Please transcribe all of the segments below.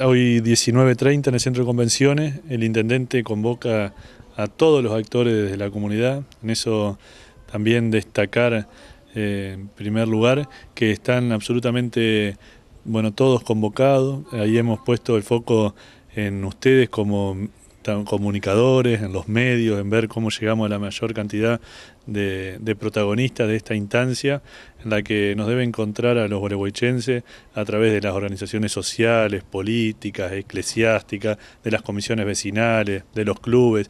Hoy 19.30 en el centro de convenciones, el intendente convoca a todos los actores de la comunidad, en eso también destacar eh, en primer lugar que están absolutamente, bueno, todos convocados, ahí hemos puesto el foco en ustedes como comunicadores, en los medios, en ver cómo llegamos a la mayor cantidad de, protagonistas de esta instancia en la que nos debe encontrar a los oreguaychense a través de las organizaciones sociales, políticas, eclesiásticas, de las comisiones vecinales, de los clubes,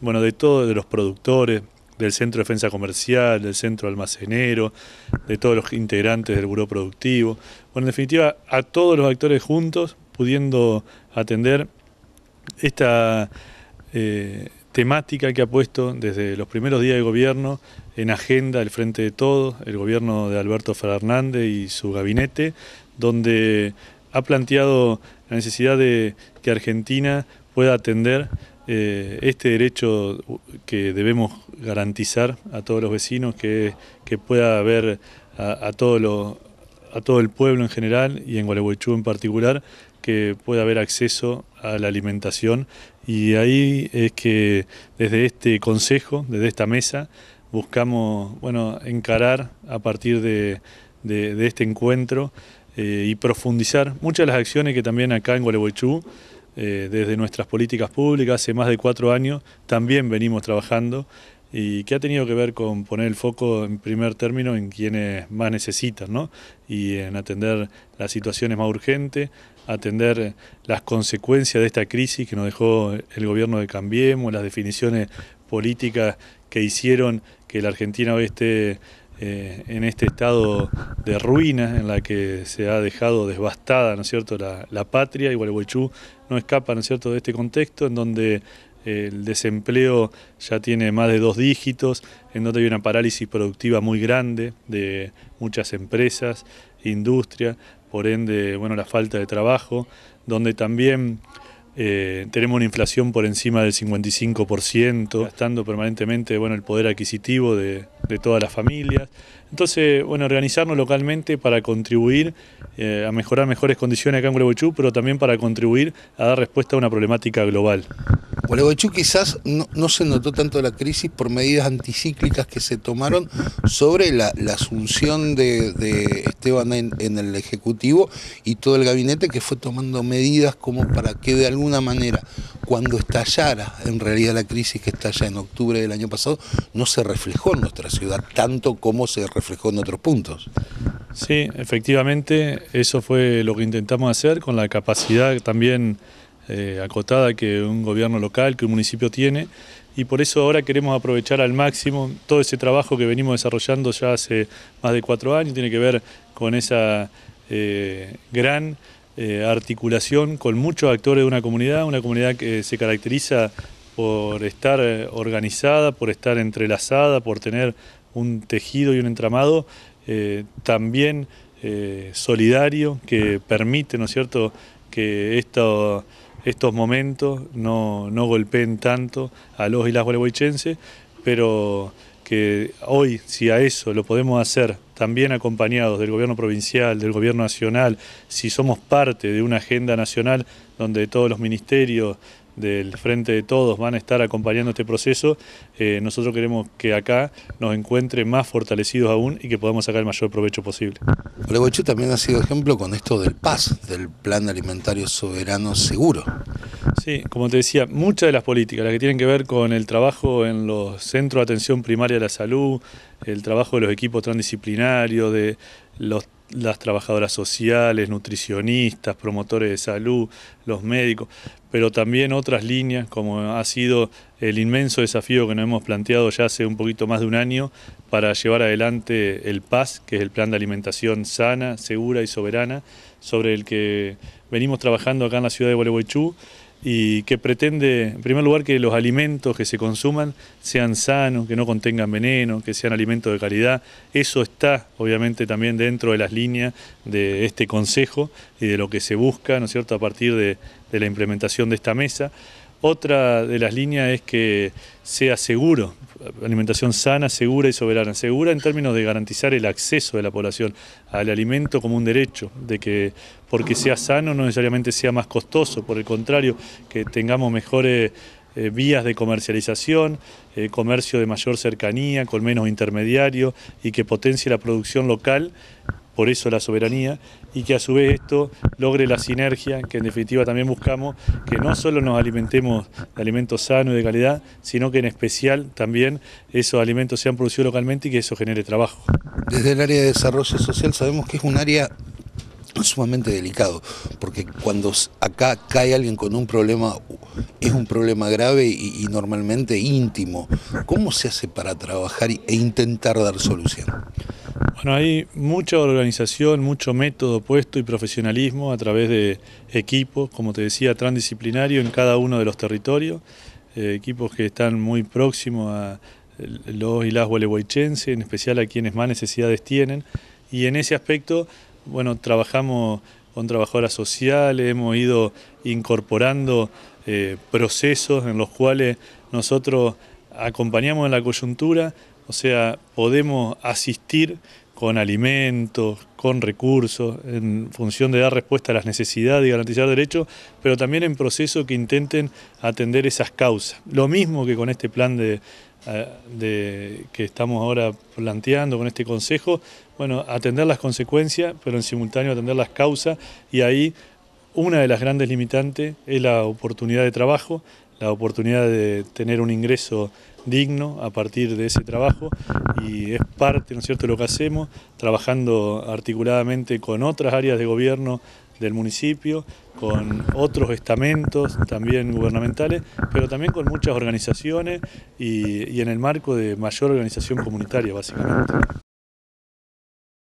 bueno, de todos de los productores, del Centro de Defensa Comercial, del Centro Almacenero, de todos los integrantes del Buró Productivo. Bueno, en definitiva, a todos los actores juntos pudiendo atender esta... Eh, temática que ha puesto desde los primeros días de gobierno en agenda el Frente de Todos, el gobierno de Alberto Fernández y su gabinete, donde ha planteado la necesidad de que Argentina pueda atender eh, este derecho que debemos garantizar a todos los vecinos, que, pueda haber a, a todo el pueblo en general y en Gualeguaychú en particular, que pueda haber acceso a la alimentación y ahí es que desde este consejo, desde esta mesa, buscamos bueno, encarar a partir de, este encuentro eh, y profundizar muchas de las acciones que también acá en Gualeguaychú, eh, desde nuestras políticas públicas, hace más de cuatro años, también venimos trabajando y que ha tenido que ver con poner el foco en primer término en quienes más necesitan ¿no? y en atender las situaciones más urgentes, atender las consecuencias de esta crisis que nos dejó el gobierno de Cambiemos, las definiciones políticas que hicieron que la Argentina hoy esté eh, en este estado de ruina en la que se ha dejado devastada, ¿no es cierto?, la, patria, patria el Huichú no escapa, ¿no es cierto?, de este contexto en donde el desempleo ya tiene más de dos dígitos, en donde hay una parálisis productiva muy grande de muchas empresas, industria, por ende, bueno, la falta de trabajo, donde también eh, tenemos una inflación por encima del 55%, gastando permanentemente el poder adquisitivo de todas las familias entonces, bueno, organizarnos localmente para contribuir eh, a mejorar mejores condiciones acá en Gualeguaychú, pero también para contribuir a dar respuesta a una problemática global. Gualeguaychú quizás no, se notó tanto la crisis por medidas anticíclicas que se tomaron sobre la, asunción de, Esteban en, el Ejecutivo y todo el gabinete que fue tomando medidas como para que de alguna manera cuando estallara en realidad la crisis que estalló en octubre del año pasado, no se reflejó en nuestra ciudad tanto como se reflejó en otros puntos. Sí, efectivamente, eso fue lo que intentamos hacer con la capacidad también eh, acotada que un gobierno local, que un municipio tiene, y por eso ahora queremos aprovechar al máximo todo ese trabajo que venimos desarrollando ya hace más de cuatro años, tiene que ver con esa eh, gran eh, articulación con muchos actores de una comunidad, una comunidad que se caracteriza por estar eh, organizada, por estar entrelazada, por tener un tejido y un entramado eh, también solidario que permite, ¿no es cierto?, que estos momentos no, golpeen tanto a los y las gualeguaychenses, pero que hoy, si a eso lo podemos hacer también acompañados del gobierno provincial, del gobierno nacional, si somos parte de una agenda nacional donde todos los ministerios del Frente de Todos van a estar acompañando este proceso, eh, nosotros queremos que acá nos encuentre más fortalecidos aún y que podamos sacar el mayor provecho posible. Olegochú también ha sido ejemplo con esto del PAS, del Plan Alimentario Soberano Seguro. Sí, como te decía, muchas de las políticas, las que tienen que ver con el trabajo en los centros de atención primaria de la salud, el trabajo de los equipos transdisciplinarios, de las trabajadoras sociales, nutricionistas, promotores de salud, los médicos, pero también otras líneas, como ha sido el inmenso desafío que nos hemos planteado ya hace un poquito más de un año para llevar adelante el PAS, que es el Plan de Alimentación Sana, Segura y Soberana, sobre el que venimos trabajando acá en la ciudad de Gualeguaychú, y que pretende, en primer lugar, que los alimentos que se consuman sean sanos, que no contengan veneno, que sean alimentos de calidad. Eso está, obviamente, también dentro de las líneas de este Consejo y de lo que se busca, ¿no es cierto?, a partir de, de la implementación de esta mesa. Otra de las líneas es que sea seguro, alimentación sana, segura y soberana. Segura en términos de garantizar el acceso de la población al alimento como un derecho, de que porque sea sano no necesariamente sea más costoso, por el contrario, que tengamos mejores eh, vías de comercialización, eh, comercio de mayor cercanía, con menos intermediario y que potencie la producción local por eso la soberanía, y que a su vez esto logre la sinergia que en definitiva también buscamos, que no solo nos alimentemos de alimentos sanos y de calidad, sino que en especial también esos alimentos sean producidos localmente y que eso genere trabajo. Desde el área de desarrollo social sabemos que es un área sumamente delicado, porque cuando acá cae alguien con un problema, es un problema grave y, y, normalmente íntimo. ¿Cómo se hace para trabajar e intentar dar solución? hay mucha organización, mucho método puesto y profesionalismo a través de equipos, como te decía, transdisciplinario en cada uno de los territorios, eh, equipos que están muy próximos a los y las gualeguaychenses, en especial a quienes más necesidades tienen, y en ese aspecto, bueno, trabajamos con trabajadoras sociales, hemos ido incorporando eh, procesos en los cuales nosotros acompañamos en la coyuntura, o sea, podemos asistir con alimentos, con recursos, en función de dar respuesta a las necesidades y garantizar derechos, pero también en procesos que intenten atender esas causas. Lo mismo que con este plan eh, de, que estamos ahora planteando con este consejo, bueno, atender las consecuencias, pero en simultáneo atender las causas y ahí una de las grandes limitantes es la oportunidad de trabajo la oportunidad de tener un ingreso digno a partir de ese trabajo y es parte, ¿no es cierto?, de lo que hacemos, trabajando articuladamente con otras áreas de gobierno del municipio, con otros estamentos también gubernamentales, pero también con muchas organizaciones y, y en el marco de mayor organización comunitaria, básicamente.